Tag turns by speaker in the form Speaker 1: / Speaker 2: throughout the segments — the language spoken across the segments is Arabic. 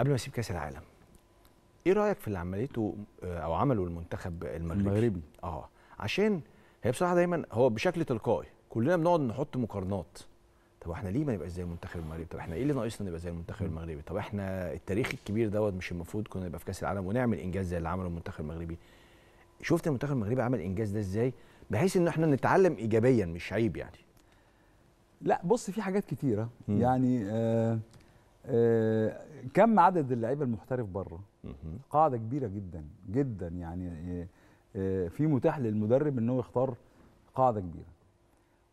Speaker 1: قبل ما اسيب كاس العالم ايه رايك في اللي عملته آه، او عمله المنتخب المغربي المغربي اه عشان هي بصراحه دايما هو بشكل تلقائي كلنا بنقعد نحط مقارنات طب احنا ليه ما نبقى زي المنتخب المغربي طب احنا ايه اللي ناقصنا نبقى زي المنتخب المغربي طب احنا التاريخ الكبير دوت مش المفروض كنا نبقى في كاس العالم ونعمل انجاز زي اللي عمله المنتخب المغربي شفت المنتخب المغربي عمل انجاز ده ازاي بحيث ان احنا نتعلم ايجابيا مش عيب يعني لا بص في حاجات كتيره م. يعني آه آه،
Speaker 2: كم عدد اللعيبه المحترف بره قاعده كبيره جدا جدا يعني آه، آه، في متاح للمدرب ان هو يختار قاعده كبيره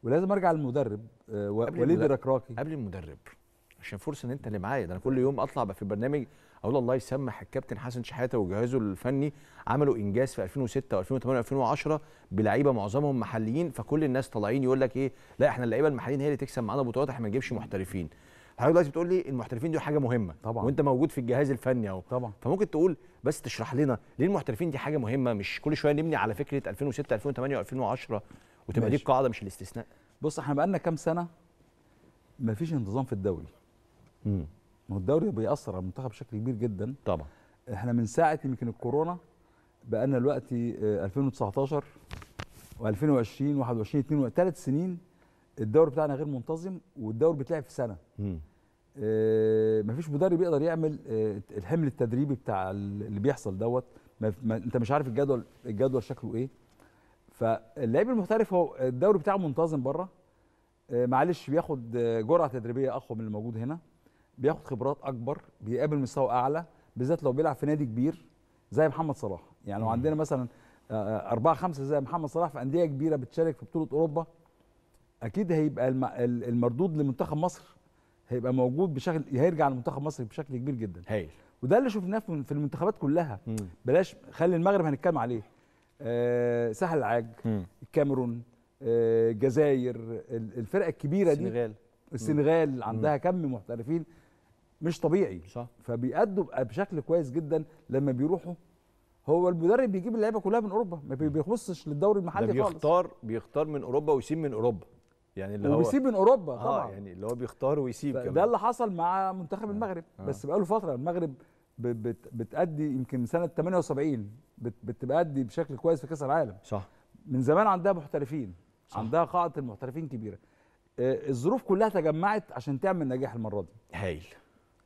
Speaker 2: ولازم ارجع
Speaker 1: للمدرب وليد الركراكي قبل المدرب عشان فرصه ان انت اللي معايا ده انا كل يوم اطلع بقى في البرنامج اقول الله يسمح الكابتن حسن شحاته وجهازه الفني عملوا انجاز في 2006 و2008 و2010 بلعيبه معظمهم محليين فكل الناس طالعين يقول لك ايه لا احنا اللعيبه المحليين هي اللي تكسب معانا بطولات احنا ما نجيبش محترفين حضرتك دلوقتي بتقول لي المحترفين دي حاجه مهمه طبعا وانت موجود في الجهاز الفني اهو طبعا فممكن تقول بس تشرح لنا ليه المحترفين دي حاجه مهمه مش كل شويه نبني على فكره 2006 2008 و2010 وتبقى ماشي. دي القاعده مش الاستثناء بص احنا بقالنا كام سنه
Speaker 2: مفيش انتظام في الدوري امم ما هو الدوري بيأثر على المنتخب بشكل كبير جدا طبعا احنا من ساعه يمكن الكورونا بقالنا دلوقتي 2019 و2020 21 2 ثلاث سنين الدوري بتاعنا غير منتظم والدوري بيتلعب في سنه مم. آه، مفيش مدرب يقدر يعمل آه، الحمل التدريبي بتاع اللي بيحصل دوت انت مش عارف الجدول الجدول شكله ايه فاللعيب المحترف هو الدوري بتاعه منتظم بره آه، معلش بياخد جرعه تدريبيه اقوى من الموجود هنا بياخد خبرات اكبر بيقابل مستوى اعلى بالذات لو بيلعب في نادي كبير زي محمد صلاح يعني لو عندنا مثلا أربعة خمسة زي محمد صلاح في أندية كبيرة بتشارك في بطولة أوروبا أكيد هيبقى المردود لمنتخب مصر هيبقى موجود بشكل هيرجع المنتخب مصر بشكل كبير جدا هايل وده اللي شفناه في المنتخبات كلها مم. بلاش خلي المغرب هنتكلم عليه آه سهل العاج الكاميرون الكاميرون آه الجزائر الفرقه الكبيره السنغال. دي السنغال السنغال عندها كم محترفين مش طبيعي صح. فبيأدوا بشكل كويس جدا لما بيروحوا هو المدرب بيجيب اللعيبه كلها من اوروبا ما بيخصش للدوري المحلي خالص
Speaker 1: بيختار بيختار من اوروبا ويسيب من اوروبا يعني اللي هو وبيسيب من اوروبا آه يعني اللي هو بيختار ويسيب كمان ده اللي
Speaker 2: حصل مع منتخب آه المغرب آه. بس بقاله فتره المغرب بت بتأدي يمكن سنه 78 بت بتأدي بشكل كويس في كاس العالم صح من زمان عندها محترفين صح. عندها قاعده المحترفين كبيره
Speaker 1: آه الظروف كلها تجمعت عشان تعمل نجاح المره دي هايل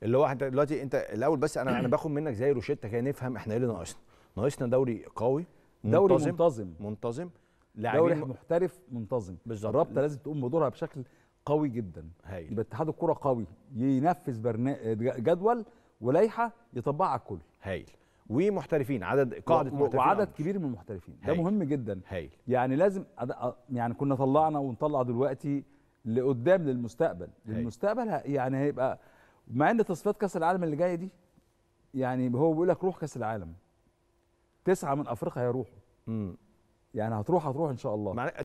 Speaker 1: اللي هو انت دلوقتي انت الاول بس انا انا باخد منك زي روشته كده نفهم احنا ايه اللي ناقصنا ناقصنا دوري قوي منتظم دوري منتظم منتظم دوري محترف منتظم بالظبط الرابطه لازم تقوم
Speaker 2: بدورها بشكل قوي جدا هايل. يبقى اتحاد الكره قوي ينفذ برنامج جدول ولائحه يطبقها على الكل هايل ومحترفين عدد قاعده و... محترفين وعدد كبير من المحترفين هايل. ده مهم جدا هايل. يعني لازم أد... يعني كنا طلعنا ونطلع دلوقتي لقدام للمستقبل هايل. للمستقبل يعني هيبقى مع ان تصفيات كاس العالم اللي جايه دي يعني هو بيقول لك روح كاس العالم تسعه من افريقيا هيروحوا يعني هتروح هتروح ان شاء الله